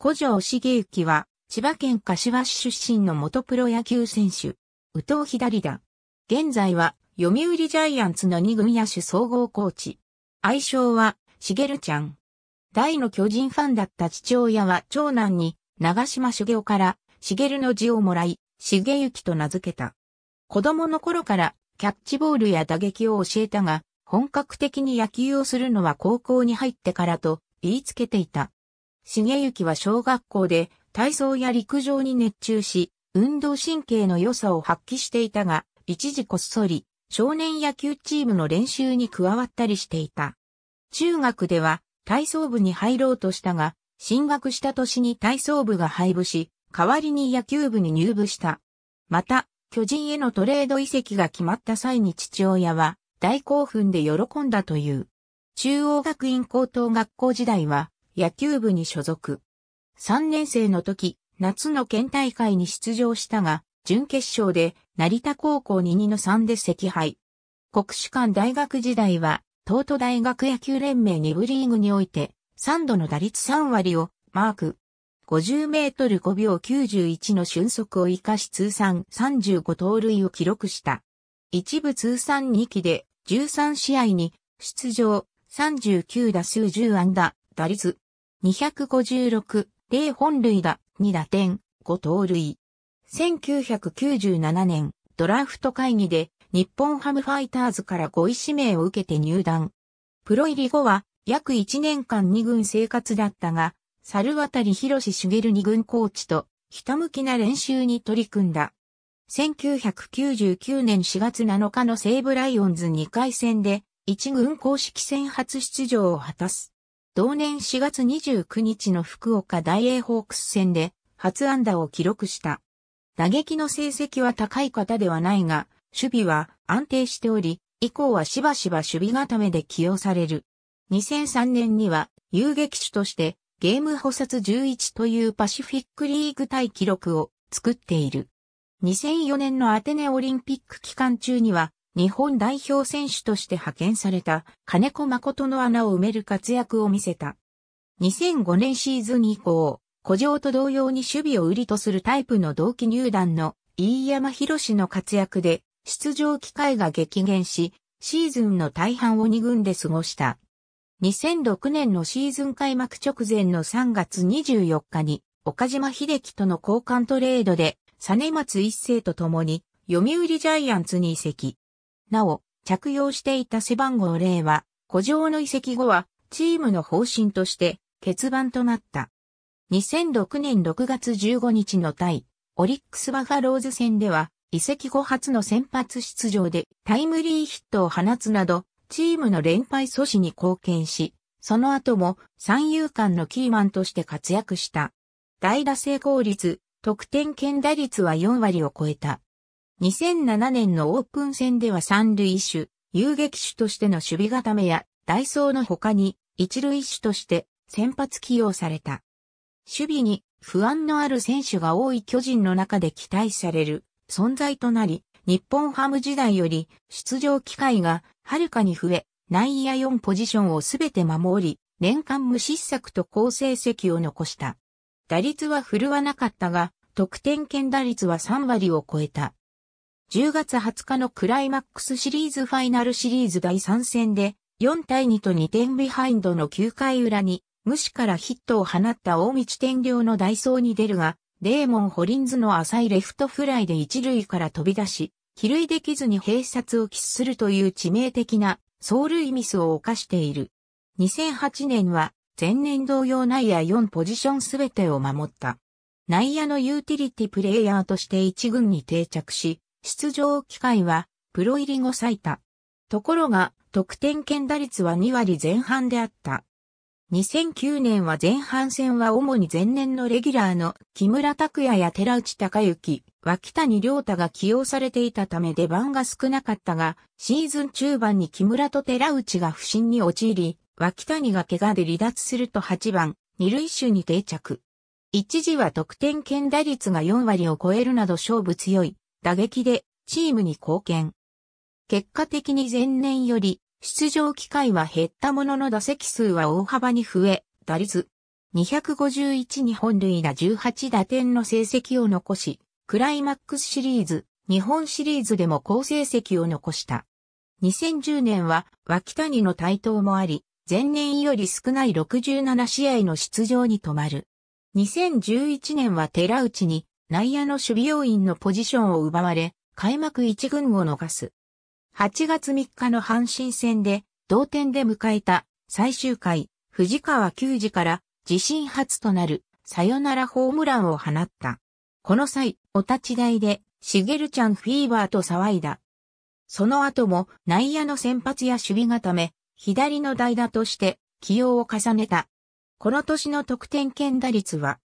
古城茂之は、千葉県柏市出身の元プロ野球選手、宇藤左だ。現在は、読売ジャイアンツの二軍野手総合コーチ。愛称は、茂ちゃん。大の巨人ファンだった父親は長男に、長島茂雄から、茂の字をもらい、茂之と名付けた。子供の頃から、キャッチボールや打撃を教えたが、本格的に野球をするのは高校に入ってからと言いつけていた。重幸は小学校で体操や陸上に熱中し、運動神経の良さを発揮していたが、一時こっそり少年野球チームの練習に加わったりしていた。中学では体操部に入ろうとしたが、進学した年に体操部が廃部し、代わりに野球部に入部した。また、巨人へのトレード移籍が決まった際に父親は大興奮で喜んだという。中央学院高等学校時代は野球部に所属。3年生の時、夏の県大会に出場したが、準決勝で成田高校に2の3で赤敗。国士館大学時代は、東都大学野球連盟2部リーグにおいて、3度の打率3割をマーク。50メートル5秒91の瞬足を生かし通算35盗塁を記録した。一部通算2期で13試合に出場39打数10安打打率256、0本類打、2打点、5盗塁。1997年、ドラフト会議で日本ハムファイターズから5位指名を受けて入団。プロ入り後は約1年間2軍生活だったが、猿渡博士茂2軍コーチと、ひたむきな練習に取り組んだ。1999年4月7日の西武ライオンズ2回戦で、1軍公式戦初出場を果たす。同年4月29日の福岡大英ホークス戦で初安打を記録した。打撃の成績は高い方ではないが、守備は安定しており、以降はしばしば守備固めで起用される。2003年には遊撃手としてゲーム補殺11というパシフィックリーグ対記録を作っている。2004年のアテネオリンピック期間中には日本代表選手として派遣された金子誠の穴を埋める活躍を見せた。2005年シーズン以降、古城と同様に守備を売りとするタイプの同期入団の飯山博士の活躍で出場機会が激減し、シーズンの大半を2軍で過ごした。2006年のシーズン開幕直前の3月24日に、岡島秀樹との交換トレードで、実松一世と共に、読売ジャイアンツに移籍。なお、着用していた背番号0は、古城の遺跡後は、チームの方針として、欠番となった。2006年6月15日の対、オリックスバファローズ戦では、遺跡後初の先発出場でタイムリーヒットを放つなど、チームの連敗阻止に貢献し、その後も三遊間のキーマンとして活躍した。代打成功率、得点圏打率は4割を超えた。2007年のオープン戦では三塁手、遊撃手としての守備固めや、ダイソーの他に、一塁手として先発起用された。守備に不安のある選手が多い巨人の中で期待される存在となり、日本ハム時代より出場機会がはるかに増え、内野4ポジションをすべて守り、年間無失策と好成績を残した。打率は振るわなかったが、得点圏打率は3割を超えた。10月20日のクライマックスシリーズファイナルシリーズ第3戦で、4対2と2点ビハインドの9回裏に、無視からヒットを放った大道天領のダイソーに出るが、デーモン・ホリンズの浅いレフトフライで一塁から飛び出し、比類できずに閉殺を喫するという致命的な走塁ミスを犯している。2008年は前年同様内野4ポジションすべてを守った。内野のユーティリティプレイヤーとして1軍に定着し、出場機会はプロ入り後最多。ところが、得点圏打率は2割前半であった。2009年は前半戦は主に前年のレギュラーの木村拓也や寺内孝之、脇谷良太が起用されていたため出番が少なかったが、シーズン中盤に木村と寺内が不審に陥り、脇谷が怪我で離脱すると8番、二塁手に定着。一時は得点圏打率が4割を超えるなど勝負強い打撃でチームに貢献。結果的に前年より出場機会は減ったものの打席数は大幅に増え、打率251日本塁打18打点の成績を残し、クライマックスシリーズ、日本シリーズでも好成績を残した。2010年は脇谷の台頭もあり、前年より少ない67試合の出場に止まる。2011年は寺内に内野の守備要員のポジションを奪われ、開幕1軍を逃す。8月3日の阪神戦で、同点で迎えた最終回、藤川球児から自身初となるサヨナラホームランを放った。この際、お立ち台で、しげるちゃんフィーバーと騒いだ。その後も内野の先発や守備固め、左の代打として起用を重ねた。この年の得点圏打率は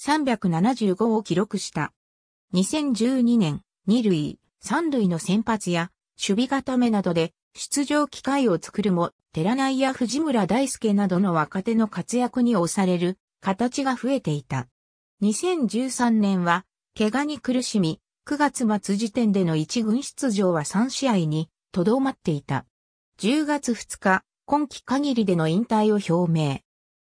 375を記録した。2012年、2塁、3塁の先発や、守備固めなどで、出場機会を作るも、寺内や藤村大輔などの若手の活躍に押される、形が増えていた。2013年は、怪我に苦しみ、9月末時点での1軍出場は3試合に、とどまっていた。10月2日、今季限りでの引退を表明。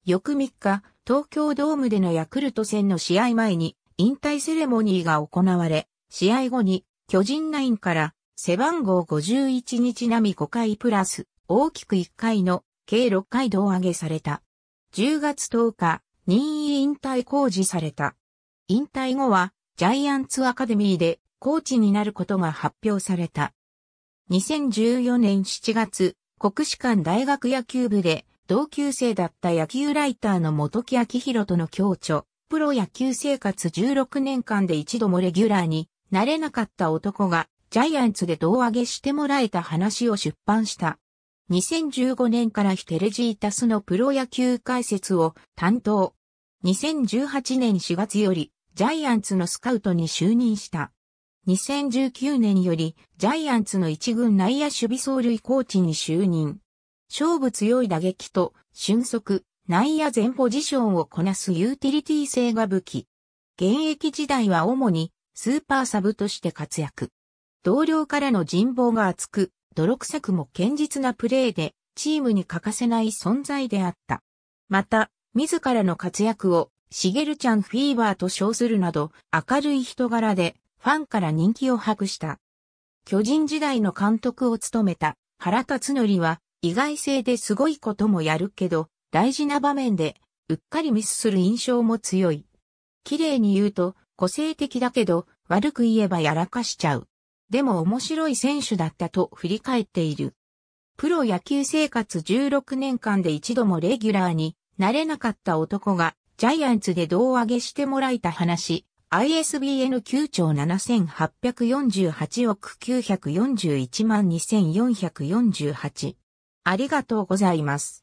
翌3日、東京ドームでのヤクルト戦の試合前に引退セレモニーが行われ、試合後に巨人ナインから背番号51日並み5回プラス大きく1回の計6回胴上げされた。10月10日、任意引退公示された。引退後はジャイアンツアカデミーでコーチになることが発表された。2014年7月、国士舘大学野球部で同級生だった野球ライターの元木明宏との共著、プロ野球生活16年間で一度もレギュラーになれなかった男がジャイアンツで胴上げしてもらえた話を出版した。2015年からヒテレジータスのプロ野球解説を担当。2018年4月よりジャイアンツのスカウトに就任した。2019年よりジャイアンツの一軍内野守備走塁コーチに就任。勝負強い打撃と、俊足、内野全ポジションをこなすユーティリティ性が武器。現役時代は主にスーパーサブとして活躍。同僚からの人望が厚く、泥臭くも堅実なプレーで、チームに欠かせない存在であった。また、自らの活躍を、しげるちゃんフィーバーと称するなど、明るい人柄で、ファンから人気を博した。巨人時代の監督を務めた原辰徳は、意外性ですごいこともやるけど、大事な場面で、うっかりミスする印象も強い。綺麗に言うと、個性的だけど、悪く言えばやらかしちゃう。でも面白い選手だったと振り返っている。プロ野球生活16年間で一度もレギュラーになれなかった男が、ジャイアンツで胴上げしてもらえた話、ISBN9 兆7848億941万2448。ありがとうございます。